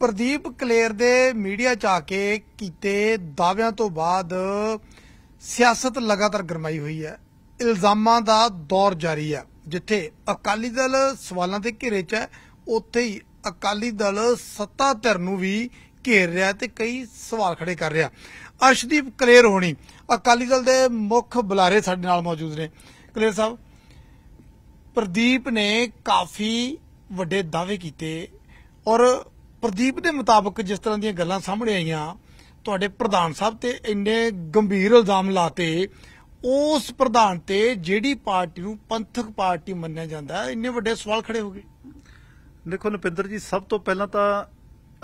ਪ੍ਰਦੀਪ ਕਲੇਰ ਦੇ ਮੀਡੀਆ ਚ ਆ ਕੇ ਕੀਤੇ ਦਾਅਵਿਆਂ ਤੋਂ ਬਾਅਦ ਸਿਆਸਤ ਲਗਾਤਾਰ ਗਰਮਾਈ ਹੋਈ ਹੈ ਇਲਜ਼ਾਮਾਂ ਦਾ ਦੌਰ ਜਾਰੀ ਹੈ ਜਿੱਥੇ ਅਕਾਲੀ ਦਲ ਸਵਾਲਾਂ ਦੇ ਘੇਰੇ 'ਚ ਹੈ ਉੱਥੇ ਹੀ ਅਕਾਲੀ ਦਲ ਸੱਤਾ ਧਿਰ ਨੂੰ ਵੀ ਘੇਰ ਰਿਹਾ ਤੇ ਕਈ ਸਵਾਲ ਖੜੇ ਕਰ ਰਿਹਾ ਅਰਸ਼ਦੀਪ ਕਲੇਰ ਹੋਣੀ ਅਕਾਲੀ ਦਲ ਦੇ ਮੁੱਖ ਬੁਲਾਰੇ ਸਾਡੇ ਨਾਲ ਮੌਜੂਦ ਨੇ ਕਲੇਰ ਸਾਹਿਬ ਪ੍ਰਦੀਪ ਨੇ ਕਾਫੀ ਵੱਡੇ ਦਾਅਵੇ ਕੀਤੇ ਔਰ ਪ੍ਰਦੀਪ ਦੇ ਮੁਤਾਬਕ ਜਿਸ ਤਰ੍ਹਾਂ ਦੀਆਂ ਗੱਲਾਂ ਸਾਹਮਣੇ ਆਈਆਂ ਤੁਹਾਡੇ ਪ੍ਰਧਾਨ ਸਾਹਿਬ ਤੇ ਇੰਨੇ ਗੰਭੀਰ ਇਲਜ਼ਾਮ ਲਾਤੇ ਉਸ ਪ੍ਰਧਾਨ ਤੇ ਜਿਹੜੀ ਪਾਰਟੀ ਨੂੰ ਪੰਥਕ ਪਾਰਟੀ ਮੰਨਿਆ ਜਾਂਦਾ ਇੰਨੇ ਵੱਡੇ ਸਵਾਲ ਖੜੇ ਹੋ ਗਏ ਦੇਖੋ ਨਪਿੰਦਰ ਜੀ ਸਭ ਤੋਂ ਪਹਿਲਾਂ ਤਾਂ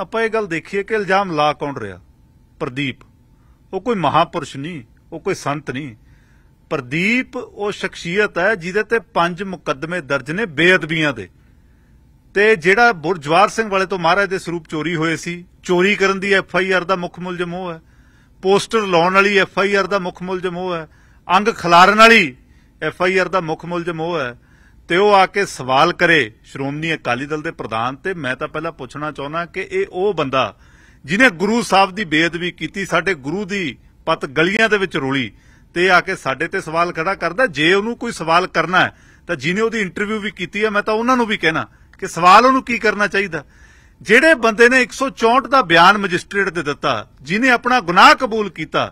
ਆਪਾਂ ਇਹ ਗੱਲ ਦੇਖੀਏ ਕਿ ਇਲਜ਼ਾਮ ਲਾ ਕੌਣ ਰਿਹਾ ਪ੍ਰਦੀਪ ਉਹ ਕੋਈ ਮਹਾਪੁਰਸ਼ ਨਹੀਂ ਉਹ ਕੋਈ ਸੰਤ ਨਹੀਂ ਪ੍ਰਦੀਪ ਉਹ ਸ਼ਖਸੀਅਤ ਹੈ ਜਿਹਦੇ ਤੇ ਪੰਜ ਮੁਕੱਦਮੇ ਦਰਜ ਨੇ ਬੇਅਦਬੀਆਂ ਦੇ ਤੇ ਜਿਹੜਾ ਬੁਰਜਵਾਰ ਸਿੰਘ ਵਾਲੇ ਤੋਂ ਮਹਾਰਾਜ ਦੇ ਸਰੂਪ ਚੋਰੀ ਹੋਏ ਸੀ ਚੋਰੀ ਕਰਨ ਦੀ ਐਫ ਆਈ ਆਰ ਦਾ ਮੁੱਖ ਮੁਲਜ਼ਮ ਉਹ ਹੈ ਪੋਸਟਰ ਲਾਉਣ ਵਾਲੀ ਐਫ ਆਈ ਆਰ ਦਾ ਮੁੱਖ ਮੁਲਜ਼ਮ ਉਹ ਹੈ ਅੰਗ ਖਲਾਰਨ ਵਾਲੀ ਐਫ ਆਈ ਆਰ ਦਾ ਮੁੱਖ ਮੁਲਜ਼ਮ ਉਹ ਹੈ ਤੇ ਉਹ ਆ ਕੇ ਸਵਾਲ ਕਰੇ ਸ਼੍ਰੋਮਣੀ ਅਕਾਲੀ ਦਲ ਦੇ ਪ੍ਰਧਾਨ ਤੇ ਮੈਂ ਤਾਂ ਪਹਿਲਾਂ ਪੁੱਛਣਾ ਚਾਹੁੰਦਾ ਕਿ ਇਹ ਉਹ ਬੰਦਾ ਜਿਨੇ ਗੁਰੂ ਸਾਹਿਬ ਦੀ ਬੇਅਦਬੀ ਕੀਤੀ ਸਾਡੇ ਗੁਰੂ ਦੀ ਪਤ ਗਲੀਆਂ ਦੇ ਵਿੱਚ ਰੋਲੀ ਤੇ ਆ ਕੇ ਸਾਡੇ ਤੇ ਸਵਾਲ ਖੜਾ ਕਰਦਾ ਜੇ ਉਹਨੂੰ ਕੋਈ ਸਵਾਲ ਕਰਨਾ ਹੈ ਤਾਂ ਜਿਨੇ ਉਹਦੀ ਇੰਟਰਵਿਊ ਵੀ ਕੀਤੀ ਹੈ ਮੈਂ ਤਾਂ ਉਹਨਾਂ ਨੂੰ ਵੀ ਕਹਿਣਾ ਕਿ ਸਵਾਲ ਉਹਨੂੰ ਕੀ ਕਰਨਾ ਚਾਹੀਦਾ ਜਿਹੜੇ ਬੰਦੇ ਨੇ 164 ਦਾ ਬਿਆਨ ਮੈਜਿਸਟ੍ਰੇਟ ਦੇ ਦਿੱਤਾ ਜਿਨੇ ਆਪਣਾ ਗੁਨਾਹ ਕਬੂਲ ਕੀਤਾ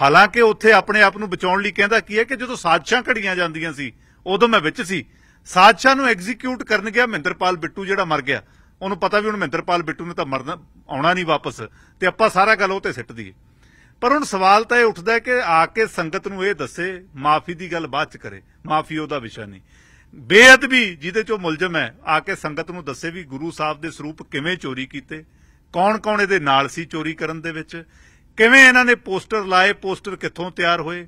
ਹਾਲਾਂਕਿ ਉੱਥੇ ਆਪਣੇ ਆਪ ਨੂੰ ਬਚਾਉਣ ਲਈ ਕਹਿੰਦਾ ਕੀ ਹੈ ਕਿ ਜਦੋਂ ਸਾਜ਼ਿਸ਼ਾਂ ਘੜੀਆਂ ਜਾਂਦੀਆਂ ਸੀ ਉਦੋਂ ਮੈਂ ਵਿੱਚ ਸੀ ਸਾਜ਼ਿਸ਼ਾਂ ਨੂੰ ਐਗਜ਼ੀਕਿਊਟ ਕਰਨ ਗਿਆ ਮਹਿੰਦਰਪਾਲ ਬਿੱਟੂ ਜਿਹੜਾ ਮਰ ਗਿਆ ਉਹਨੂੰ ਪਤਾ ਵੀ ਹੁਣ ਮਹਿੰਦਰਪਾਲ ਬਿੱਟੂ ਨੇ ਤਾਂ ਮਰਨਾ ਆਉਣਾ ਨਹੀਂ ਵਾਪਸ ਤੇ ਆਪਾਂ ਸਾਰਾ ਗੱਲ ਉਹ ਤੇ ਸਿੱਟ ਦਈਏ ਪਰ ਹੁਣ ਸਵਾਲ ਤਾਂ ਇਹ ਉੱਠਦਾ ਕਿ ਆ ਕੇ ਸੰਗਤ ਨੂੰ ਇਹ ਦੱਸੇ ਮਾਫੀ ਦੀ ਗੱਲ ਬਾਅਦ ਚ ਕਰੇ ਮਾਫੀ ਉਹਦਾ ਵਿਸ਼ਾ ਨਹੀਂ ਬੇਅਦਬੀ ਜਿਹਦੇ ਚੋਂ ਮੁਲਜ਼ਮ ਹੈ ਆ ਕੇ ਸੰਗਤ ਨੂੰ ਦੱਸੇ ਵੀ ਗੁਰੂ ਸਾਹਿਬ ਦੇ ਸਰੂਪ ਕਿਵੇਂ ਚੋਰੀ ਕੀਤੇ ਕੌਣ-ਕੌਣ ਇਹਦੇ ਨਾਲ ਸੀ ਚੋਰੀ ਕਰਨ ਦੇ ਵਿੱਚ ਕਿਵੇਂ ਇਹਨਾਂ ਨੇ ਪੋਸਟਰ ਲਾਏ ਪੋਸਟਰ ਕਿੱਥੋਂ ਤਿਆਰ ਹੋਏ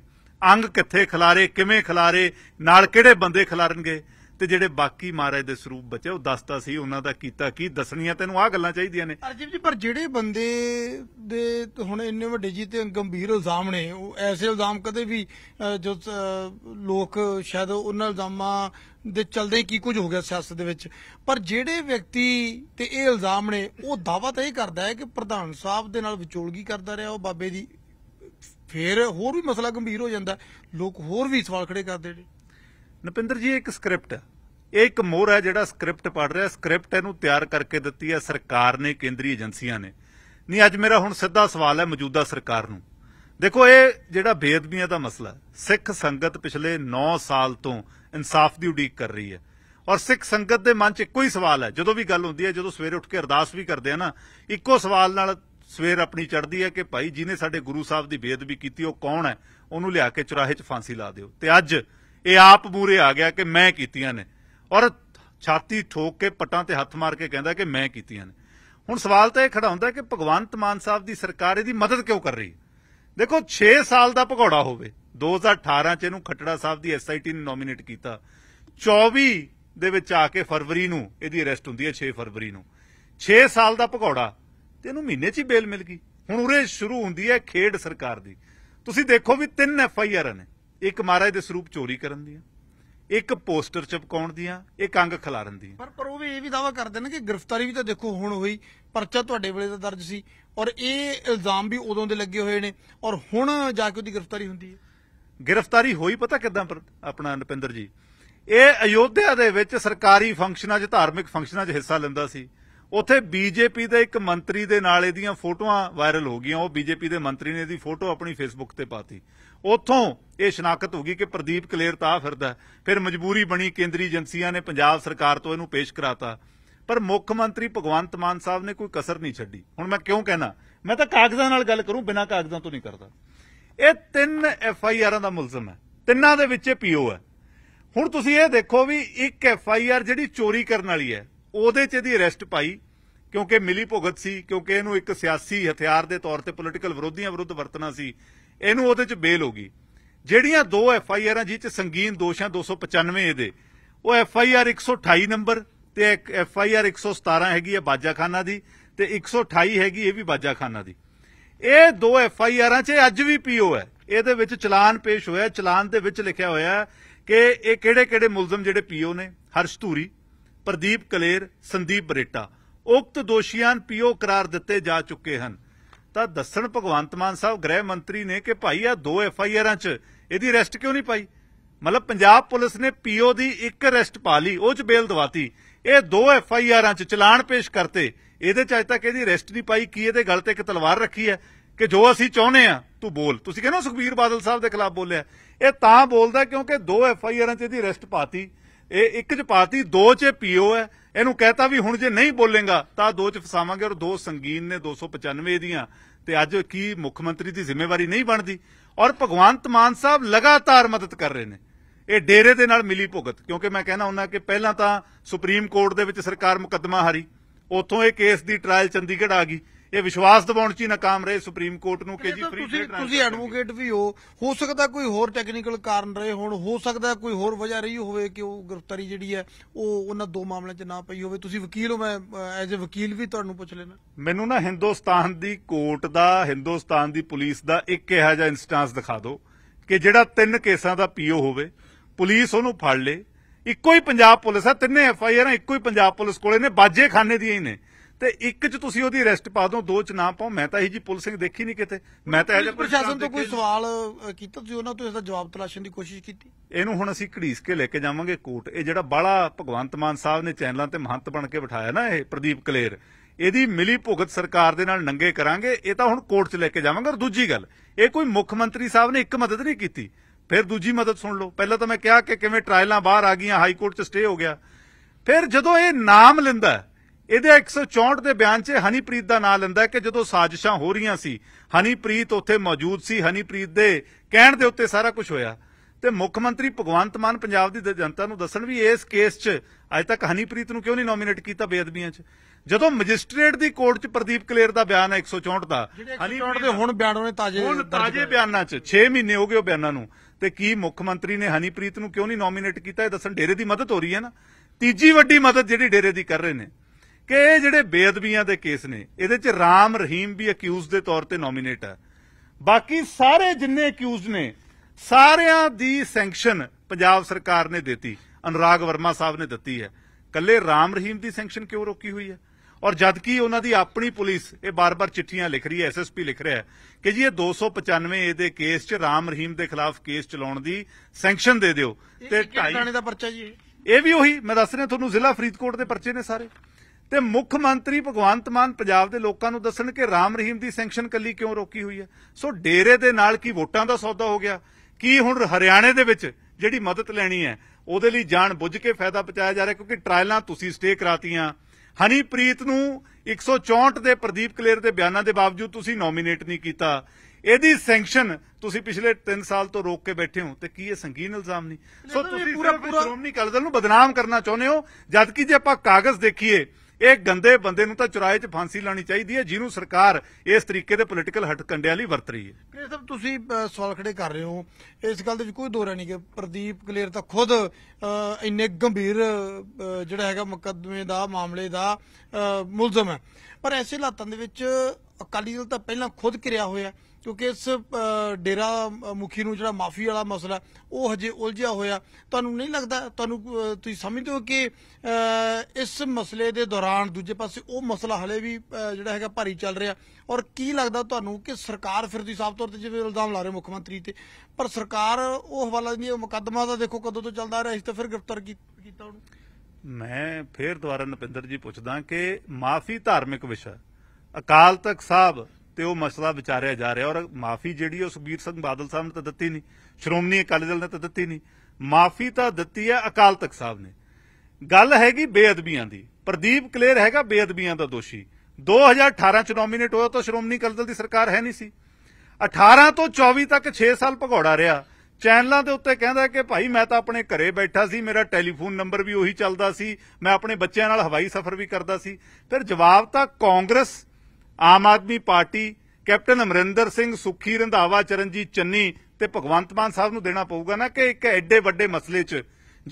ਅੰਗ ਕਿੱਥੇ ਖਿਲਾਰੇ ਕਿਵੇਂ ਖਿਲਾਰੇ ਨਾਲ ਕਿਹੜੇ ਬੰਦੇ ਖਿਲਾਰਨਗੇ ਤੇ ਜਿਹੜੇ ਬਾਕੀ ਮਹਾਰਾਜ ਦੇ ਸਰੂਪ ਬਚੇ ਉਹ ਦੱਸਦਾ ਸੀ ਉਹਨਾਂ ਦਾ ਕੀਤਾ ਕੀ ਦੱਸਣੀਆਂ ਤੈਨੂੰ ਆਹ ਗੱਲਾਂ ਚਾਹੀਦੀਆਂ ਨੇ ਅਰਜੀਤ ਜੀ ਪਰ ਜਿਹੜੇ ਬੰਦੇ ਦੇ ਹੁਣ ਇੰਨੇ ਵੱਡੇ ਜੀ ਤੇ ਗੰਭੀਰ ਇਲਜ਼ਾਮ ਨੇ ਉਹ ਐਸੇ ਇਲਜ਼ਾਮ ਕਦੇ ਵੀ ਜੋ ਲੋਕ ਸ਼ਾਇਦ ਉਹਨਾਂ ਇਲਜ਼ਾਮਾਂ ਦੇ ਚਲਦੇ ਕੀ ਕੁਝ ਹੋ ਗਿਆ ਸਿਆਸਤ ਦੇ ਵਿੱਚ ਪਰ ਜਿਹੜੇ ਵਿਅਕਤੀ ਤੇ ਇਹ ਇਲਜ਼ਾਮ ਨੇ ਉਹ ਦਾਵਾ ਤਾਂ ਇਹ ਕਰਦਾ ਹੈ ਕਿ ਪ੍ਰਧਾਨ ਸਾਹਿਬ ਦੇ ਨਾਲ ਵਿਚੋਲਗੀ ਕਰਦਾ ਰਿਹਾ ਉਹ ਬਾਬੇ ਦੀ ਫੇਰ ਹੋਰ ਵੀ ਮਸਲਾ ਗੰਭੀਰ ਹੋ ਜਾਂਦਾ ਲੋਕ ਹੋਰ ਵੀ ਸਵਾਲ ਖੜੇ ਕਰਦੇ ਨੇ ਨਪਿੰਦਰ ਜੀ ਇੱਕ ਸਕ੍ਰਿਪਟ ਹੈ ਇਹ ਇੱਕ ਮੋਹਰ ਹੈ ਜਿਹੜਾ ਸਕ੍ਰਿਪਟ ਪੜ ਰਿਹਾ ਸਕ੍ਰਿਪਟ ਇਹਨੂੰ ਤਿਆਰ ਕਰਕੇ ਦਿੱਤੀ ਹੈ ਸਰਕਾਰ ਨੇ ਕੇਂਦਰੀ ਏਜੰਸੀਆਂ ਨੇ ਨਹੀਂ ਅੱਜ ਮੇਰਾ ਹੁਣ ਸਿੱਧਾ ਸਵਾਲ ਹੈ ਮੌਜੂਦਾ ਸਰਕਾਰ ਨੂੰ ਦੇਖੋ ਇਹ ਜਿਹੜਾ ਬੇਅਦਬੀਆਂ ਦਾ ਮਸਲਾ ਸਿੱਖ ਸੰਗਤ ਪਿਛਲੇ 9 ਸਾਲ ਤੋਂ ਇਨਸਾਫ ਦੀ ਉਡੀਕ ਕਰ ਰਹੀ ਹੈ ਔਰ ਸਿੱਖ ਸੰਗਤ ਦੇ ਮਨ 'ਚ ਇੱਕੋ ਹੀ ਸਵਾਲ ਹੈ ਜਦੋਂ ਵੀ ਗੱਲ ਹੁੰਦੀ ਹੈ ਜਦੋਂ ਸਵੇਰੇ ਉੱਠ ਕੇ ਅਰਦਾਸ ਵੀ ਕਰਦੇ ਆ ਨਾ ਇੱਕੋ ਸਵਾਲ ਨਾਲ ਸਵੇਰ ਆਪਣੀ ਚੜਦੀ ਹੈ ਕਿ ਭਾਈ ਜਿਹਨੇ ਸਾਡੇ ਗੁਰੂ ਸਾਹਿਬ ਦੀ ਬੇਅਦਬੀ ਕੀਤੀ ਉਹ ਕੌਣ ਹੈ ਉਹਨੂੰ ਲਿਆ ਕੇ ਚੁਰਾਹੇ 'ਚ ਫਾਂਸੀ ਲਾ ਦਿਓ ਤੇ ਅੱਜ ਇਹ ਆਪ ਮੂਰੇ ਆ ਗਿਆ ਕਿ ਮੈਂ ਕੀਤੀਆਂ ਨੇ ਔਰ ਛਾਤੀ ਠੋਕ ਕੇ ਪਟਾਂ ਤੇ ਹੱਥ ਮਾਰ ਕੇ ਕਹਿੰਦਾ ਕਿ ਮੈਂ ਕੀਤੀਆਂ ਨੇ ਹੁਣ ਸਵਾਲ ਤਾਂ ਇਹ ਖੜਾ ਹੁੰਦਾ ਕਿ ਭਗਵੰਤ ਮਾਨ ਸਾਹਿਬ ਦੀ ਸਰਕਾਰ ਇਹਦੀ ਮਦਦ ਕਿਉਂ ਕਰ ਰਹੀ ਹੈ ਦੇਖੋ 6 ਸਾਲ ਦਾ ਭਗੌੜਾ ਹੋਵੇ 2018 ਚ ਇਹਨੂੰ ਖਟੜਾ ਸਾਹਿਬ ਦੀ ਐਸਆਈਟੀ ਨੇ ਨੋਮੀਨੇਟ ਕੀਤਾ 24 ਦੇ ਵਿੱਚ ਆ ਕੇ ਫਰਵਰੀ ਨੂੰ ਇਹਦੀ ਅਰੈਸਟ ਹੁੰਦੀ ਹੈ 6 ਫਰਵਰੀ ਨੂੰ 6 ਸਾਲ ਦਾ ਭਗੌੜਾ ਤੇ ਇਹਨੂੰ ਮਹੀਨੇ 'ਚ ਹੀ ਬੇਲ ਮਿਲ ਗਈ ਹੁਣ ਉਰੇ ਸ਼ੁਰੂ ਹੁੰਦੀ ਹੈ ਖੇਡ ਸਰਕਾਰ ਦੀ ਤੁਸੀਂ ਦੇਖੋ ਵੀ ਤਿੰਨ ਐਫਆਈਆਰ ਨੇ ਇੱਕ ਮਹਾਰਾਜ ਦੇ ਸਰੂਪ ਚੋਰੀ ਕਰਨ ਦੀਆਂ ਇੱਕ ਪੋਸਟਰ ਚਪਕਾਉਣ ਦੀਆਂ ਇੱਕ ਅੰਗ ਖਿਲਾਰਨ ਦੀਆਂ ਪਰ ਪਰ ਉਹ ਵੀ ਇਹ ਵੀ ਦਾਵਾ ਕਰਦੇ ਨੇ ਕਿ ਗ੍ਰਿਫਤਾਰੀ ਵੀ ਤਾਂ ਦੇਖੋ ਹੁਣ ਹੋਈ ਪਰਚਾ ਤੁਹਾਡੇ ਵੇਲੇ ਦਾ ਦਰਜ ਸੀ ਔਰ ਇਹ ਇਲਜ਼ਾਮ ਵੀ ਉਦੋਂ ਦੇ ਲੱਗੇ ਹੋਏ ਨੇ ਔਰ ਹੁਣ ਜਾ ਕੇ ਉਹਦੀ ਗ੍ਰਿਫਤਾਰੀ ਹੁੰਦੀ ਹੈ ਗ੍ਰਿਫਤਾਰੀ ਹੋਈ ਪਤਾ ਕਿਦਾਂ ਆਪਣਾ ਨਪਿੰਦਰ ਜੀ ਇਹ ਅਯੋਧਿਆ ਦੇ ਵਿੱਚ ਸਰਕਾਰੀ ਫੰਕਸ਼ਨਾਂ 'ਚ ਧਾਰਮਿਕ ਫੰਕਸ਼ਨਾਂ 'ਚ ਹਿੱਸਾ ਲੈਂਦਾ ਸੀ ਉੱਥੇ ਬੀਜੇਪੀ ਦੇ ਇੱਕ ਮੰਤਰੀ ਦੇ ਨਾਲ ਇਹਦੀਆਂ ਫੋਟੋਆਂ ਵਾਇਰਲ ਹੋ ਗਈਆਂ ਉਹ ਬੀਜੇਪੀ ਦੇ ਮੰਤਰੀ ਨੇ ਇਹਦੀ ਫੋਟੋ ਆਪਣੀ ਫੇਸਬੁੱਕ ਤੇ ਪਾਤੀ ਉਥੋਂ ਇਹ ਸ਼ਨਾਖਤ ਹੋ ਗਈ ਕਿ ਪ੍ਰਦੀਪ ਕਲੇਰ ਤਾਂ ਫਿਰਦਾ ਫਿਰ ਮਜਬੂਰੀ ਬਣੀ ਕੇਂਦਰੀ ਏਜੰਸੀਆਂ ਨੇ ਪੰਜਾਬ ਸਰਕਾਰ ਤੋਂ ਇਹਨੂੰ ਪੇਸ਼ ਕਰਾਤਾ ਪਰ ਮੁੱਖ ਮੰਤਰੀ ਭਗਵੰਤ ਮਾਨ ਸਾਹਿਬ ਨੇ ਕੋਈ ਕਸਰ ਨਹੀਂ ਛੱਡੀ ਹੁਣ ਮੈਂ ਕਿਉਂ ਕਹਿਣਾ ਮੈਂ ਤਾਂ ਕਾਗਜ਼ਾਂ ਨਾਲ ਗੱਲ ਕਰੂੰ ਬਿਨਾਂ ਕਾਗਜ਼ਾਂ ਤੋਂ ਨਹੀਂ ਕਰਦਾ ਇਹ ਤਿੰਨ ਐਫ ਆਈ ਆਰਾਂ ਦਾ ਮੁਲਜ਼ਮ ਹੈ ਤਿੰਨਾਂ ਦੇ ਵਿੱਚ ਪੀਓ ਹੈ ਹੁਣ ਤੁਸੀਂ ਇਹ ਦੇਖੋ ਵੀ ਇੱਕ ਐਫ ਆਈ ਆਰ ਜਿਹੜੀ ਚੋਰੀ ਕਰਨ ਵਾਲੀ ਹੈ ਉਹਦੇ 'ਚ ਇਹਦੀ ਅਰੈਸਟ ਪਾਈ ਕਿਉਂਕਿ ਮਿਲੀ ਭੁਗਤ ਸੀ ਕਿਉਂਕਿ ਇਹਨੂੰ ਇੱਕ ਸਿਆਸੀ ਹਥਿਆਰ ਦੇ ਤੌਰ ਤੇ ਪੋਲੀਟੀਕਲ ਵਿਰੋਧੀਆਂ ਵਿਰੁੱਧ ਵਰਤਣਾ ਸੀ ਇਹਨੂੰ ਉਹਦੇ 'ਚ ਬੇਲ ਹੋ ਗਈ ਜਿਹੜੀਆਂ ਦੋ ਐਫ ਆਈ ਆਰਾਂ ਜਿਹ 'ਚ ਸੰਗੀਨ ਦੋਸ਼ਾਂ 295 ਇਹਦੇ ਉਹ ਐਫ ਆਈ ਆਰ 128 ਨੰਬਰ ਤੇ ਐਫ ਆਈ ਆਰ 117 ਹੈਗੀ ਹੈ ਬਾਜਾਖਾਨਾ ਦੀ ਤੇ 128 ਹੈਗੀ ਇਹ ਵੀ ਬਾਜਾਖਾਨਾ ਦੀ ਇਹ ਦੋ ਐਫ ਆਈ ਆਰਾਂ 'ਚ ਅੱਜ ਵੀ ਪੀਓ ਹੈ ਇਹਦੇ ਵਿੱਚ ਚਲਾਨ ਪੇਸ਼ ਹੋਇਆ ਚਲਾਨ ਦੇ ਵਿੱਚ ਲਿਖਿਆ ਹੋਇਆ ਕਿ ਇਹ ਕਿਹੜੇ ਕਿਹੜੇ ਮੁਲਜ਼ਮ ਜਿਹੜੇ ਪੀਓ ਨੇ ਹਰਸ਼ ਧੂਰੀ ਪ੍ਰਦੀਪ ਕਲੇਰ ਸੰਦੀਪ ਬਰੇਟਾ ਉਕਤ ਦੋਸ਼ੀਆਂ ਪੀਓ ਕਰਾਰ ਦਿੱਤੇ ਜਾ ਚੁੱਕੇ ਹਨ ਤਾਂ ਦੱਸਣ ਭਗਵੰਤ ਮਾਨ ਸਾਹਿਬ ਗ੍ਰਹਿ ਮੰਤਰੀ ਨੇ ਕਿ ਭਾਈ ਆ ਦੋ ਐਫ ਆਈ ਆਰਾਂ 'ਚ ਇਹਦੀ ਅਰੈਸਟ ਕਿਉਂ ਨਹੀਂ ਪਾਈ ਮਤਲਬ ਪੰਜਾਬ ਪੁਲਿਸ ਨੇ ਪੀਓ ਦੀ ਇੱਕ ਅਰੈਸਟ ਪਾ ਲਈ ਉਹ 'ਚ ਬੇਲ ਦਵਾਤੀ ਇਹ ਦੋ ਐਫ ਆਈ ਆਰਾਂ 'ਚ ਚਲਾਨ ਪੇਸ਼ ਕਰਤੇ ਇਹਦੇ 'ਚ ਅਜੇ ਤੱਕ ਇਹਦੀ ਅਰੈਸਟ ਨਹੀਂ ਪਾਈ ਕੀ ਇਹਦੇ ਗਲ ਤੇ ਇੱਕ ਤਲਵਾਰ ਰੱਖੀ ਹੈ ਕਿ ਜੋ ਅਸੀਂ ਚਾਹੁੰਦੇ ਆ ਤੂੰ ਬੋਲ ਤੁਸੀਂ ਕਹਿੰਦੇ ਸੁਖਬੀਰ ਬਾਦਲ ਸਾਹਿਬ ਦੇ ਖਿਲਾਫ ਬੋਲਿਆ ਇਹ ਤਾਂ ਬੋਲਦਾ ਕਿਉਂਕਿ ਦੋ ਐਫ ਆਈ ਆਰਾਂ 'ਚ ਇਹਦੀ ਅਰੈਸਟ ਪਾਤੀ ਇਹ ਇੱਕ ਚ ਪਾਤੀ ਦੋ ਚ ਪੀਓ ਹੈ ਇਹਨੂੰ ਕਹਤਾ ਵੀ ਹੁਣ ਜੇ ਨਹੀਂ ਬੋਲੇਗਾ ਤਾਂ ਦੋ ਚ ਫਸਾਵਾਂਗੇ ਔਰ ਦੋ ਸੰਗੀਨ ਨੇ 295 ਦੀਆਂ ਤੇ ਅੱਜ ਕੀ ਮੁੱਖ ਮੰਤਰੀ ਦੀ ਜ਼ਿੰਮੇਵਾਰੀ ਨਹੀਂ ਬਣਦੀ ਔਰ ਭਗਵੰਤ ਮਾਨ ਸਾਹਿਬ ਲਗਾਤਾਰ ਮਦਦ ਕਰ ਰਹੇ ਨੇ ਇਹ ਡੇਰੇ ਦੇ ਨਾਲ ਮਿਲੀ ਭੁਗਤ ਕਿਉਂਕਿ ਮੈਂ ਕਹਿਣਾ ਹੁੰਦਾ ਕਿ ਪਹਿਲਾਂ ਤਾਂ ਸੁਪਰੀਮ ਕੋਰਟ ਦੇ ਵਿੱਚ ਸਰਕਾਰ ਮੁਕੱਦਮਾ ਹਾਰੀ ਉੱਥੋਂ ਇਹ ਕੇਸ ਦੀ ਟ੍ਰਾਇਲ ਚੰਡੀਗੜ੍ਹ ਆ ਗਈ ਇਹ ਵਿਸ਼ਵਾਸ ਦਿਵਾਉਣ 'ਚ ਹੀ ਨਾਕਾਮ ਰਹੇ ਸੁਪਰੀਮ ਕੋਰਟ ਨੂੰ ਕਿ ਜੀ ਫ੍ਰੀ ਤੁਸੀਂ ਤੁਸੀਂ ਐਡਵੋਕੇਟ ਵੀ ਹੋ ਹੋ ਸਕਦਾ ਕੋਈ ਹੋਰ ਟੈਕਨੀਕਲ ਕਾਰਨ ਰਹੇ ਹੋਣ ਹੋ ਸਕਦਾ ਕੋਈ ਹੋਰ ਵਜ੍ਹਾ ਰਹੀ ਹੋਵੇ ਕਿ ਉਹ ਗ੍ਰਿਫਤਾਰੀ ਜਿਹੜੀ ਹੈ ਉਹ ਉਹਨਾਂ ਦੋ ਮਾਮਲਿਆਂ 'ਚ ਨਾ ਪਈ ਹੋਵੇ ਤੁਸੀਂ ਵਕੀਲ ਹੋ ਮੈਂ ਐਜ਼ ਅ ਵਕੀਲ ਵੀ ਤੁਹਾਨੂੰ ਪੁੱਛ ਲੈਣਾ ਮੈਨੂੰ ਨਾ ਹਿੰਦੁਸਤਾਨ ਦੀ ਕੋਰਟ ਦਾ ਹਿੰਦੁਸਤਾਨ ਦੀ ਪੁਲਿਸ ਦਾ ਇੱਕ ਇਹੋ ਜਿਹਾ ਇਨਸਟੈਂਸ ਦਿਖਾ ਦਿਓ ਕਿ ਜਿਹੜਾ ਤਿੰਨ ਕੇਸਾਂ ਦਾ ਪੀਓ ਹੋਵੇ ਪੁਲਿਸ ਉਹਨੂੰ ਫੜ ਲੇ ਇੱਕੋ ਹੀ ਪੰਜਾਬ ਪੁਲਿਸ ਹੈ ਤਿੰਨੇ ਐਫ ਆਈ ਆਰ ਇੱਕੋ ਹੀ ਪੰਜਾਬ ਪੁਲਿਸ ਕੋਲੇ ਨੇ ਬਾਜੇ ਖਾਨੇ ਦੀਆਂ ਹੀ ਨੇ ਤੇ ਇੱਕ 'ਚ ਤੁਸੀਂ ਉਹਦੀ ਅਰੈਸਟ ਪਾ ਦੋ ਦੋ 'ਚ ਨਾ ਪਾਓ ਮੈਂ ਤਾਂ ਇਹ ਜੀ ਪੁਲਿਸਿੰਗ ਦੇਖੀ ਨਹੀਂ ਕਿਤੇ ਮੈਂ ਤਾਂ ਇਹ ਜੀ ਪ੍ਰਸ਼ਾਸਨ ਤੋਂ ਕੋਈ ਸਵਾਲ ਕੀਤਾ ਤੁਸੀਂ ਉਹਨਾਂ ਤੋਂ ਇਸ ਦਾ ਜਵਾਬ ਤਲਾਸ਼ਣ ਦੀ ਕੋਸ਼ਿਸ਼ ਕੀਤੀ ਇਹਨੂੰ ਹੁਣ ਅਸੀਂ ਘੜੀਸ ਕੇ ਲੈ ਕੇ ਜਾਵਾਂਗੇ ਕੋਰਟ ਇਹ ਜਿਹੜਾ ਬਾਲਾ ਭਗਵੰਤ ਮਾਨ ਸਾਹਿਬ ਨੇ ਚੈਨਲਾਂ ਤੇ ਮਹੰਤ ਬਣ ਕੇ ਬਿਠਾਇਆ ਨਾ ਇਹ ਪ੍ਰਦੀਪ ਕਲੇਰ ਇਹਦੀ ਮਿਲੀ ਭੁਗਤ ਸਰਕਾਰ ਦੇ ਨਾਲ ਨੰਗੇ ਕਰਾਂਗੇ ਇਹ ਤਾਂ ਹੁਣ ਕੋਰਟ 'ਚ ਲੈ ਕੇ ਜਾਵਾਂਗੇ ਔਰ ਦੂਜੀ ਗੱਲ ਇਹ ਕੋਈ ਮੁੱਖ ਮੰਤਰੀ ਸਾਹਿਬ ਨੇ ਇੱਕ ਮਦਦ ਨਹੀਂ ਕੀਤੀ ਫਿਰ ਦੂਜੀ ਮਦਦ ਸੁਣ ਲਓ ਪਹਿਲਾਂ ਤਾਂ ਮੈਂ ਕਿਹਾ ਕਿ ਕਿਵੇਂ ਟ੍ਰਾਇਲਾਂ ਬਾਹਰ ਆ ਗਈਆਂ ਹਾਈ ਕੋਰਟ 'ਚ ਸਟੇ ਹੋ ਗਿਆ ਫਿਰ ਜਦੋਂ ਇਹ ਨਾਮ ਲਿੰਦਾ ਇਹਦੇ 164 ਦੇ ਬਿਆਨ 'ਚ ਹਨੀਪ੍ਰੀਤ ਦਾ ਨਾਮ ਲੈਂਦਾ ਕਿ ਜਦੋਂ ਸਾਜ਼ਿਸ਼ਾਂ ਹੋ ਰਹੀਆਂ ਸੀ ਹਨੀਪ੍ਰੀਤ ਉੱਥੇ ਮੌਜੂਦ ਸੀ ਹਨੀਪ੍ਰੀਤ ਦੇ ਕਹਿਣ ਦੇ ਉੱਤੇ ਸਾਰਾ ਕੁਝ ਹੋਇਆ ਤੇ ਮੁੱਖ ਮੰਤਰੀ ਭਗਵੰਤ ਮਾਨ ਪੰਜਾਬ ਦੀ ਜਨਤਾ ਨੂੰ ਦੱਸਣ ਵੀ ਇਸ ਕੇਸ 'ਚ ਅਜੇ ਤੱਕ ਹਨੀਪ੍ਰੀਤ ਨੂੰ ਕਿਉਂ ਨਹੀਂ ਨਾਮਿਨੇਟ ਕੀਤਾ ਬੇਅਦਬੀਆਂ 'ਚ ਜਦੋਂ ਮੈਜਿਸਟ੍ਰੇਟ ਦੀ ਕੋਰਟ 'ਚ ਪ੍ਰਦੀਪ ਕਲੇਰ ਦਾ ਬਿਆਨ ਹੈ 164 ਦਾ ਹਨੀਪ੍ਰੀਤ ਦੇ ਹੁਣ ਬਿਆਨ ਨੇ ਤਾਜ਼ੇ ਹੁਣ ਤਾਜ਼ੇ ਬਿਆਨਾਂ 'ਚ 6 ਮਹੀਨੇ ਹੋ ਗਏ ਉਹ ਬਿਆਨਾਂ ਨੂੰ ਤੇ ਕੀ ਮੁੱਖ ਮੰਤਰੀ ਨੇ ਹਨੀਪ੍ਰੀਤ ਨੂੰ ਕਿਉਂ ਨਹੀਂ ਨਾਮਿਨੇਟ ਕੀਤਾ ਇਹ ਦੱਸਣ ਡੇਰੇ ਦੀ ਮਦਦ ਹੋ ਰਹੀ ਹੈ ਨਾ ਤੀਜੀ ਵੱਡੀ ਮਦਦ ਜਿਹੜੀ ਡੇਰੇ ਦੀ ਕਰ ਰਹੇ ਨੇ ਕਿ ਇਹ ਜਿਹੜੇ ਬੇਅਦਬੀਆਂ ਦੇ ਕੇਸ ਨੇ ਇਹਦੇ 'ਚ ਰਾਮ ਰਹੀਮ ਵੀ ਅਕਿਊਜ਼ ਦੇ ਤੌਰ ਤੇ ਨੋਮੀਨੇਟ ਹੈ ਬਾਕੀ ਸਾਰੇ ਜਿੰਨੇ ਅਕਿਊਜ਼ ਨੇ ਸਾਰਿਆਂ ਦੀ ਸੈਂਕਸ਼ਨ ਪੰਜਾਬ ਸਰਕਾਰ ਨੇ ਦਿੱਤੀ ਅਨੁਰਾਗ ਵਰਮਾ ਸਾਹਿਬ ਨੇ ਦਿੱਤੀ ਹੈ ਕੱਲੇ ਰਾਮ ਰਹੀਮ ਦੀ ਸੈਂਕਸ਼ਨ ਕਿਉਂ ਰੋਕੀ ਹੋਈ ਹੈ ਔਰ ਜਦ ਕੀ ਉਹਨਾਂ ਦੀ ਆਪਣੀ ਪੁਲਿਸ ਇਹ ਬਾਰ-ਬਾਰ ਚਿੱਠੀਆਂ ਲਿਖ ਰਹੀ ਹੈ ਐਸਐਸਪੀ ਲਿਖ ਰਿਹਾ ਹੈ ਕਿ ਜੀ ਇਹ 295 ਏ ਦੇ ਕੇਸ 'ਚ ਰਾਮ ਰਹੀਮ ਦੇ ਖਿਲਾਫ ਕੇਸ ਚਲਾਉਣ ਦੀ ਸੈਂਕਸ਼ਨ ਦੇ ਦਿਓ ਤੇ ਢਾਈ ਥਾਣੇ ਦਾ ਪਰਚਾ ਜੀ ਇਹ ਵੀ ਉਹੀ ਮੈਂ ਦੱਸ ਰਿਹਾ ਤੁਹਾਨੂੰ ਜ਼ਿਲ੍ਹਾ ਫਰੀਦਕੋਟ ਦੇ ਪਰਚੇ ਨੇ ਸਾਰੇ ਤੇ ਮੁੱਖ ਮੰਤਰੀ ਭਗਵੰਤ ਮਾਨ ਪੰਜਾਬ ਦੇ ਲੋਕਾਂ ਨੂੰ ਦੱਸਣ ਕਿ ਰਾਮ ਰਹੀਮ ਦੀ ਸੈਂਕਸ਼ਨ ਕੱਲੀ ਕਿਉਂ ਰੋਕੀ ਹੋਈ ਹੈ ਸੋ ਡੇਰੇ ਦੇ ਨਾਲ ਕੀ ਵੋਟਾਂ ਦਾ ਸੌਦਾ ਹੋ ਗਿਆ ਕੀ ਹੁਣ ਹਰਿਆਣੇ ਦੇ ਵਿੱਚ ਜਿਹੜੀ ਮਦਦ ਲੈਣੀ ਹੈ ਉਹਦੇ ਲਈ ਜਾਣ ਬੁੱਝ ਕੇ ਫਾਇਦਾ ਪਹੁੰਚਾਇਆ ਜਾ ਰਿਹਾ ਕਿਉਂਕਿ ਟ੍ਰਾਇਲਾਂ ਤੁਸੀਂ ਸਟੇ ਕਰਾਤੀਆਂ ਹਨੀਪ੍ਰੀਤ ਨੂੰ 164 ਦੇ ਪ੍ਰਦੀਪ ਕਲੇਰ ਦੇ ਬਿਆਨਾਂ ਦੇ ਬਾਵਜੂਦ ਤੁਸੀਂ ਨੋਮੀਨੇਟ ਨਹੀਂ ਕੀਤਾ ਇਹਦੀ ਸੈਂਕਸ਼ਨ ਤੁਸੀਂ ਪਿਛਲੇ 3 ਸਾਲ ਤੋਂ ਰੋਕ ਕੇ ਬੈਠੇ ਹੋ ਤੇ ਕੀ ਇਹ ਸੰਗੀਨ ਇਲਜ਼ਾਮ ਨਹੀਂ ਸੋ ਤੁਸੀਂ ਪੂਰਾ ਪੂਰਾ ਸ਼੍ਰੋਮਣੀ ਅਕਾਲੀ ਦਲ ਨੂੰ ਬਦਨਾਮ ਕਰਨਾ ਚਾਹੁੰਦੇ ਹੋ ਜਦਕਿ ਜੇ ਆਪਾਂ ਕਾਗਜ਼ ਦੇਖੀਏ ਇਹ ਗੰਦੇ ਬੰਦੇ ਨੂੰ ਤਾਂ ਚੁਰਾਏ 'ਚ ਫਾਂਸੀ ਲਾਣੀ ਚਾਹੀਦੀ ਹੈ ਜਿਹਨੂੰ ਸਰਕਾਰ ਇਸ ਤਰੀਕੇ ਦੇ ਪੋਲੀਟੀਕਲ ਹਟਕੰਡਿਆਂ ਲਈ ਵਰਤ ਰਹੀ ਹੈ ਕ੍ਰਿਸ਼ਨ ਤੁਸੀਂ ਸਵਾਲ ਖੜੇ ਕਰ ਰਹੇ ਹੋ ਇਸ ਗੱਲ ਦੇ ਵਿੱਚ ਕੋਈ ਦੋਰਾ ਨਹੀਂ ਕਿ ਪ੍ਰਦੀਪ ਕਲੇਰ ਤਾਂ ਖੁਦ ਇੰਨੇ ਗੰਭੀਰ ਜਿਹੜਾ ਹੈਗਾ ਮੁਕੱਦਮੇ ਦਾ ਮਾਮਲੇ ਦਾ ਮੁਲਜ਼ਮ ਹੈ ਪਰ ਐਸੇ ਹਾਲਾਤਾਂ ਦੇ ਵਿੱਚ ਅਕਾਲੀ ਦਲ ਤਾਂ ਪਹਿਲਾਂ ਖੁਦ ਕਿਰਿਆ ਹੋਇਆ ਕਿਉਂਕਿ ਇਸ ਡੇਰਾ ਮੁਖੀ ਨੂੰ ਜਿਹੜਾ ਮਾਫੀ ਵਾਲਾ ਮਸਲਾ ਉਹ ਹਜੇ ਉਲਝਿਆ ਹੋਇਆ ਤੁਹਾਨੂੰ ਨਹੀਂ ਲੱਗਦਾ ਤੁਹਾਨੂੰ ਤੁਸੀਂ ਸਮਝਦੇ ਹੋ ਕਿ ਇਸ ਮਸਲੇ ਦੇ ਦੌਰਾਨ ਦੂਜੇ ਪਾਸੇ ਉਹ ਮਸਲਾ ਹਲੇ ਵੀ ਜਿਹੜਾ ਹੈਗਾ ਭਾਰੀ ਚੱਲ ਰਿਹਾ ਔਰ ਕੀ ਲੱਗਦਾ ਤੁਹਾਨੂੰ ਕਿ ਸਰਕਾਰ ਫਿਰ ਦੀ ਸਾਫ ਤੌਰ ਤੇ ਜਿਵੇਂ ਇਲਜ਼ਾਮ ਲਾ ਰਹੇ ਮੁੱਖ ਮੰਤਰੀ ਤੇ ਪਰ ਸਰਕਾਰ ਉਹ ਹਵਾਲਾ ਨਹੀਂ ਉਹ ਮੁਕੱਦਮਾ ਦਾ ਦੇਖੋ ਕਦੋਂ ਤੋਂ ਚੱਲਦਾ ਆ ਰਿਹਾ ਇਸ ਤੇ ਫਿਰ ਗ੍ਰਿਫਤਾਰ ਕੀਤਾ ਉਹਨੂੰ ਮੈਂ ਫੇਰ ਦੁਬਾਰਾ ਨਪਿੰਦਰ ਜੀ ਪੁੱਛਦਾ ਕਿ ਮਾਫੀ ਧਾਰਮਿਕ ਵਿਸ਼ਾ ਅਕਾਲ ਤਖਤ ਸਾਹਿਬ ਤੇ ਉਹ ਮਸਲਾ ਵਿਚਾਰਿਆ ਜਾ ਰਿਹਾ ਔਰ ਮਾਫੀ ਜਿਹੜੀ ਉਹ ਸੁਖਬੀਰ ਸਿੰਘ ਬਾਦਲ ਸਾਹਿਬ ਨੇ ਤਾਂ ਦਿੱਤੀ ਨਹੀਂ ਸ਼੍ਰੋਮਣੀ ਅਕਾਲੀ ਦਲ ਨੇ ਤਾਂ ਦਿੱਤੀ ਨਹੀਂ ਮਾਫੀ ਤਾਂ ਦਿੱਤੀ ਹੈ ਅਕਾਲ ਤਖਤ ਸਾਹਿਬ ਨੇ ਗੱਲ ਹੈਗੀ ਬੇਅਦਬੀਆਂ ਦੀ ਪ੍ਰਦੀਪ ਕਲੇਰ ਹੈਗਾ ਬੇਅਦਬੀਆਂ ਦਾ ਦੋਸ਼ੀ 2018 ਚ ਨੋਮੀਨੇਟ ਹੋਇਆ ਤਾਂ ਸ਼੍ਰੋਮਣੀ ਅਕਾਲੀ ਦਲ ਦੀ ਸਰਕਾਰ ਹੈ ਨਹੀਂ ਸੀ 18 ਤੋਂ 24 ਤੱਕ 6 ਸਾਲ ਭਗੌੜਾ ਰਿਹਾ ਚੈਨਲਾਂ ਦੇ ਉੱਤੇ ਕਹਿੰਦਾ ਕਿ ਭਾਈ ਮੈਂ ਤਾਂ ਆਪਣੇ ਘਰੇ ਬੈਠਾ ਸੀ ਮੇਰਾ ਟੈਲੀਫੋਨ ਨੰਬਰ ਵੀ ਉਹੀ ਚੱਲਦਾ ਸੀ ਮੈਂ ਆਪਣੇ ਬੱਚਿਆਂ ਨਾਲ ਹਵਾਈ ਸਫ਼ਰ ਵੀ ਕਰਦਾ ਸੀ ਫਿਰ ਜਵਾਬ ਤਾਂ ਕਾਂਗਰਸ ਆਮ ਆਦਮੀ ਪਾਰਟੀ ਕੈਪਟਨ ਅਮਰਿੰਦਰ ਸਿੰਘ ਸੁਖੀ ਰੰਧਾਵਾ ਚਰਨਜੀਤ ਚੰਨੀ ਤੇ ਭਗਵੰਤ ਮਾਨ ਸਾਹਿਬ ਨੂੰ ਦੇਣਾ ਪਊਗਾ ਨਾ ਕਿ ਇੱਕ ਐਡੇ ਵੱਡੇ ਮਸਲੇ 'ਚ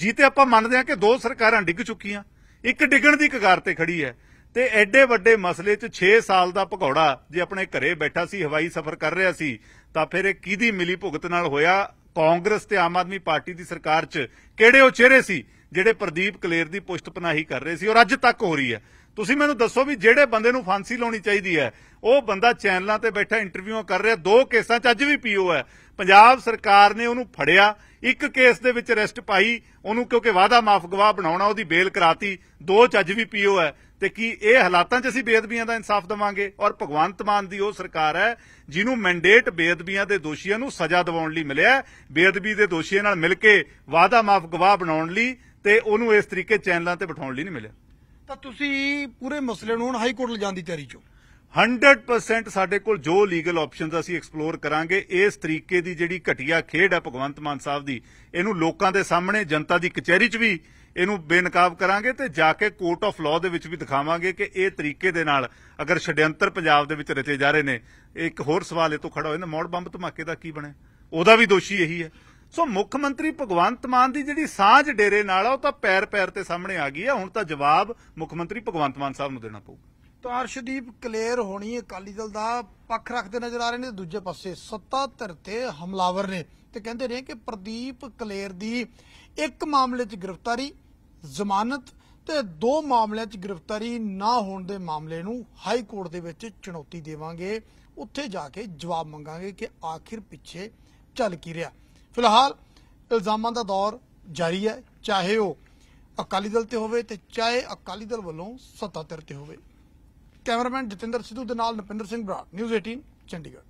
ਜੀਤੇ ਆਪਾਂ ਮੰਨਦੇ ਹਾਂ ਕਿ ਦੋ ਸਰਕਾਰਾਂ ਡਿੱਗ ਚੁੱਕੀਆਂ ਇੱਕ ਡਿੱਗਣ ਦੀ ਕਗਾਰ ਤੇ ਖੜੀ ਹੈ ਤੇ ਐਡੇ ਵੱਡੇ ਮਸਲੇ 'ਚ 6 ਸਾਲ ਦਾ ਭਗੌੜਾ ਜੇ ਆਪਣੇ ਘਰੇ ਬੈਠਾ ਸੀ ਹਵਾਈ ਸਫ਼ਰ ਕਰ ਰਿਹਾ ਸੀ ਤਾਂ ਫਿਰ ਇਹ ਕਿਹਦੀ ਮਿਲੀ ਭੁਗਤ ਨਾਲ ਹੋਇਆ ਕਾਂਗਰਸ ਤੇ ਆਮ ਆਦਮੀ ਪਾਰਟੀ ਦੀ ਸਰਕਾਰ 'ਚ ਕਿਹੜੇ ਉਹ ਚਿਹਰੇ ਸੀ ਜਿਹੜੇ ਪ੍ਰਦੀਪ ਕਲੇਰ ਦੀ ਪੁਸ਼ਤਪਨਾਹੀ ਕਰ ਰਹੇ ਸੀ ਔਰ ਅੱਜ ਤੱਕ ਹੋ ਰਹੀ ਹੈ ਤੁਸੀਂ ਮੈਨੂੰ ਦੱਸੋ ਵੀ ਜਿਹੜੇ ਬੰਦੇ ਨੂੰ ਫਾਂਸੀ ਲਾਉਣੀ ਚਾਹੀਦੀ ਹੈ ਉਹ ਬੰਦਾ ਚੈਨਲਾਂ ਤੇ ਬੈਠਾ ਇੰਟਰਵਿਊਆਂ ਕਰ ਰਿਹਾ ਦੋ ਕੇਸਾਂ 'ਚ ਅੱਜ ਵੀ ਪੀਓ ਹੈ ਪੰਜਾਬ ਸਰਕਾਰ ਨੇ ਉਹਨੂੰ ਫੜਿਆ ਇੱਕ ਕੇਸ ਦੇ ਵਿੱਚ ਅਰੈਸਟ ਪਾਈ ਉਹਨੂੰ ਕਿਉਂਕਿ ਵਾਦਾ ਮਾਫ ਗਵਾਹ ਬਣਾਉਣਾ ਉਹਦੀ ਬੇਲ ਕਰਾਤੀ ਦੋ 'ਚ ਅੱਜ ਵੀ ਪੀਓ ਹੈ ਤੇ ਕੀ ਇਹ ਹਾਲਾਤਾਂ 'ਚ ਅਸੀਂ ਬੇਅਦਬੀਆਂ ਦਾ ਇਨਸਾਫ ਦਵਾਂਗੇ ਔਰ ਭਗਵੰਤ ਮਾਨ ਦੀ ਉਹ ਸਰਕਾਰ ਹੈ ਜਿਹਨੂੰ ਮੈਂਡੇਟ ਬੇਅਦਬੀਆਂ ਦੇ ਦੋਸ਼ੀਆਂ ਨੂੰ ਸਜ਼ਾ ਦਿਵਾਉਣ ਲਈ ਮਿਲਿਆ ਬੇਅਦਬੀ ਦੇ ਦੋਸ਼ੀਆਂ ਨਾਲ ਮਿਲ ਕੇ ਵਾਦਾ ਮਾਫ ਗਵਾਹ ਬਣਾਉਣ ਲਈ ਤੇ ਉਹਨੂੰ ਇਸ ਤਰੀਕੇ ਚੈਨਲਾਂ ਤੇ ਬਿਠਾਉਣ ਲਈ ਨਹੀਂ ਮਿਲਿਆ ਤਾਂ ਤੁਸੀਂ ਪੂਰੇ ਮਸਲੇ ਨੂੰ ਹਾਈ ਕੋਰਟ ਲਿਜਾਣ ਦੀ ਤਿਆਰੀ ਚੋਂ 100% ਸਾਡੇ ਕੋਲ ਜੋ ਲੀਗਲ ਆਪਸ਼ਨਸ ਅਸੀਂ ਐਕਸਪਲੋਰ ਕਰਾਂਗੇ ਇਸ ਤਰੀਕੇ ਦੀ ਜਿਹੜੀ ਘਟੀਆ ਖੇਡ ਹੈ ਭਗਵੰਤ ਮਾਨ ਸਾਹਿਬ ਦੀ ਇਹਨੂੰ ਲੋਕਾਂ ਦੇ ਸਾਹਮਣੇ ਜਨਤਾ ਦੀ ਕਚਹਿਰੀ 'ਚ ਵੀ ਇਹਨੂੰ ਬੇਨਕਾਬ ਕਰਾਂਗੇ ਤੇ ਜਾ ਕੇ ਕੋਰਟ ਆਫ ਲਾਅ ਦੇ ਵਿੱਚ ਵੀ ਦਿਖਾਵਾਂਗੇ ਕਿ ਇਹ ਤਰੀਕੇ ਦੇ ਨਾਲ ਅਗਰ ਛਡਿਅੰਤਰ ਪੰਜਾਬ ਦੇ ਵਿੱਚ ਰਚੇ ਜਾ ਰਹੇ ਨੇ ਇੱਕ ਹੋਰ ਸਵਾਲ ਇਹ ਤੋਂ ਖੜਾ ਹੋਇਆ ਨਾ ਮੌੜ ਬੰਬ ਧਮਾਕੇ ਦਾ ਕੀ ਬਣਿਆ ਉਹਦਾ ਵੀ ਦੋਸ਼ੀ ਇਹੀ ਹੈ ਸੋ ਮੁੱਖ ਮੰਤਰੀ ਭਗਵੰਤ ਮਾਨ ਦੀ ਜਿਹੜੀ ਸਾਂਝ ਡੇਰੇ ਨਾਲ ਆ ਉਹ ਤਾਂ ਪੈਰ ਪੈਰ ਤੇ ਸਾਹਮਣੇ ਆ ਗਈ ਆ ਹੁਣ ਤਾਂ ਜਵਾਬ ਮੁੱਖ ਮੰਤਰੀ ਭਗਵੰਤ ਮਾਨ ਸਾਹਿਬ ਨੂੰ ਦੇਣਾ ਪਊਗਾ ਤਾਂ ਅਰਸ਼ਦੀਪ ਕਲੀਅਰ ਹੋਣੀ ਅਕਾਲੀ ਦਲ ਦਾ ਪੱਖ ਰੱਖਦੇ ਨਜ਼ਰ ਆ ਰਹੇ ਨੇ ਦੂਜੇ ਪਾਸੇ ਸੱਤਾ ਧਿਰ ਤੇ ਹਮਲਾਵਰ ਨੇ ਤੇ ਕਹਿੰਦੇ ਨੇ ਕਿ ਪ੍ਰਦੀਪ ਕਲੇਰ ਦੀ ਇੱਕ ਮਾਮਲੇ 'ਚ ਗ੍ਰਿਫਤਾਰੀ ਜ਼ਮਾਨਤ ਤੇ ਦੋ ਮਾਮਲਿਆਂ 'ਚ ਗ੍ਰਿਫਤਾਰੀ ਨਾ ਹੋਣ ਦੇ ਮਾਮਲੇ ਨੂੰ ਹਾਈ ਕੋਰਟ ਦੇ ਵਿੱਚ ਚੁਣੌਤੀ ਦੇਵਾਂਗੇ ਉੱਥੇ ਜਾ ਕੇ ਜਵਾਬ ਮੰਗਾਂਗੇ ਕਿ ਆਖਿਰ ਪਿੱਛੇ ਚੱਲ ਕੀ ਰਿਹਾ ਫਿਲਹਾਲ ਇਲਜ਼ਾਮਾਂ ਦਾ ਦੌਰ ਜਾਰੀ ਹੈ ਚਾਹੇ ਉਹ ਅਕਾਲੀ ਦਲ ਤੇ ਹੋਵੇ ਤੇ ਚਾਹੇ ਅਕਾਲੀ ਦਲ ਵੱਲੋਂ ਸੱਤਾ ਤੇ ਹੋਵੇ ਕੈਮਰਾਮੈਨ ਜਤਿੰਦਰ ਸਿੱਧੂ ਦੇ ਨਾਲ ਨਪਿੰਦਰ ਸਿੰਘ ਬਰਾੜ ਨਿਊਜ਼ 18 ਚੰਡੀਗੜ੍ਹ